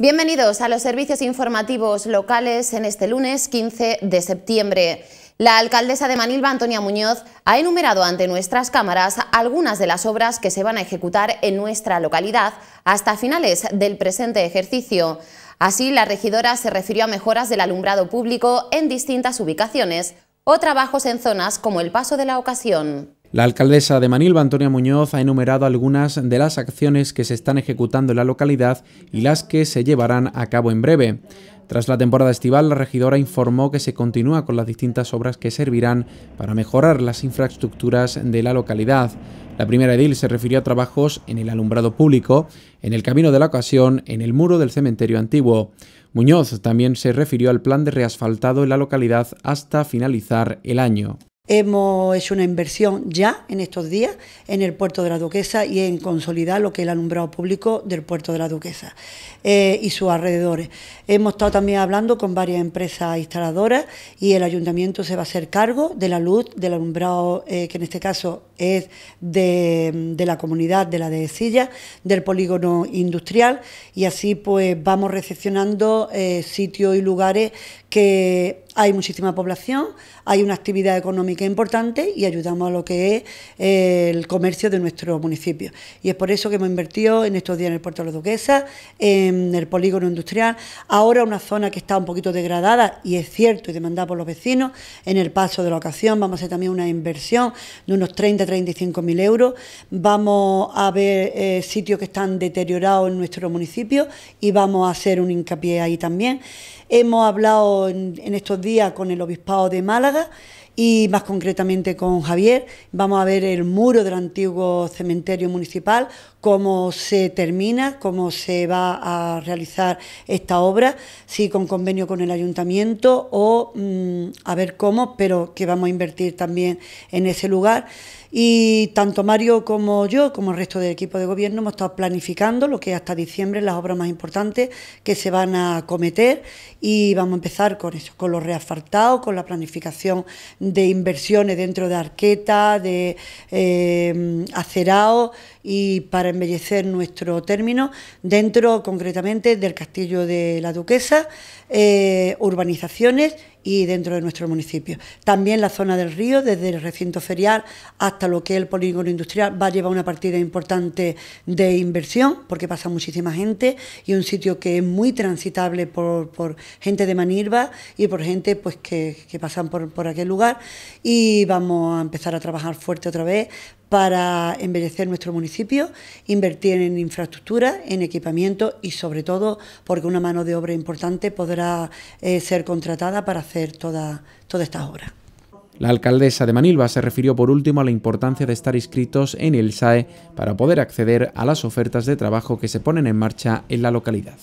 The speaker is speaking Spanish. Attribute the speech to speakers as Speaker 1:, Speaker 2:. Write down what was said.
Speaker 1: Bienvenidos a los servicios informativos locales en este lunes 15 de septiembre. La alcaldesa de Manilva, Antonia Muñoz, ha enumerado ante nuestras cámaras algunas de las obras que se van a ejecutar en nuestra localidad hasta finales del presente ejercicio. Así, la regidora se refirió a mejoras del alumbrado público en distintas ubicaciones o trabajos en zonas como el paso de la ocasión.
Speaker 2: La alcaldesa de Manilva, Antonia Muñoz, ha enumerado algunas de las acciones que se están ejecutando en la localidad y las que se llevarán a cabo en breve. Tras la temporada estival, la regidora informó que se continúa con las distintas obras que servirán para mejorar las infraestructuras de la localidad. La primera edil se refirió a trabajos en el alumbrado público, en el camino de la ocasión, en el muro del cementerio antiguo. Muñoz también se refirió al plan de reasfaltado en la localidad hasta finalizar el año.
Speaker 3: Hemos hecho una inversión ya en estos días en el puerto de la Duquesa y en consolidar lo que es el alumbrado público del puerto de la Duquesa eh, y sus alrededores. Hemos estado también hablando con varias empresas instaladoras y el ayuntamiento se va a hacer cargo de la luz, del alumbrado eh, que en este caso es de, la comunidad de la de Silla, del polígono industrial y así pues vamos recepcionando eh, sitios y lugares que hay muchísima población, hay una actividad económica importante y ayudamos a lo que es eh, el comercio de nuestro municipio. Y es por eso que hemos invertido en estos días en el puerto de la Duquesa, en el polígono industrial, ahora una zona que está un poquito degradada y es cierto y demandada por los vecinos, en el paso de la ocasión vamos a hacer también una inversión de unos 30 35.000 euros. Vamos a ver eh, sitios que están deteriorados en nuestro municipio y vamos a hacer un hincapié ahí también. Hemos hablado en estos días con el Obispado de Málaga y más concretamente con Javier. Vamos a ver el muro del antiguo cementerio municipal, cómo se termina, cómo se va a realizar esta obra, si con convenio con el ayuntamiento o mm, a ver cómo, pero que vamos a invertir también en ese lugar. Y tanto Mario como yo, como el resto del equipo de gobierno, hemos estado planificando lo que hasta diciembre las obras más importantes que se van a cometer y vamos a empezar con eso, con los reasfaltados, con la planificación de inversiones dentro de Arqueta, de em, Acerao y para embellecer nuestro término, dentro concretamente del Castillo de la Duquesa, eh, urbanizaciones y dentro de nuestro municipio. También la zona del río, desde el recinto ferial hasta lo que es el polígono industrial, va a llevar una partida importante de inversión, porque pasa muchísima gente y un sitio que es muy transitable por, gente de Manirva y por gente pues que, que pasan por aquel lugar y vamos a empezar a trabajar fuerte otra vez para embellecer nuestro municipio, invertir en infraestructura, en equipamiento y sobre todo porque una mano de obra importante podrá eh, ser contratada para hacer todas estas obras.
Speaker 2: La alcaldesa de Manilva se refirió por último a la importancia de estar inscritos en el SAE para poder acceder a las ofertas de trabajo que se ponen en marcha en la localidad.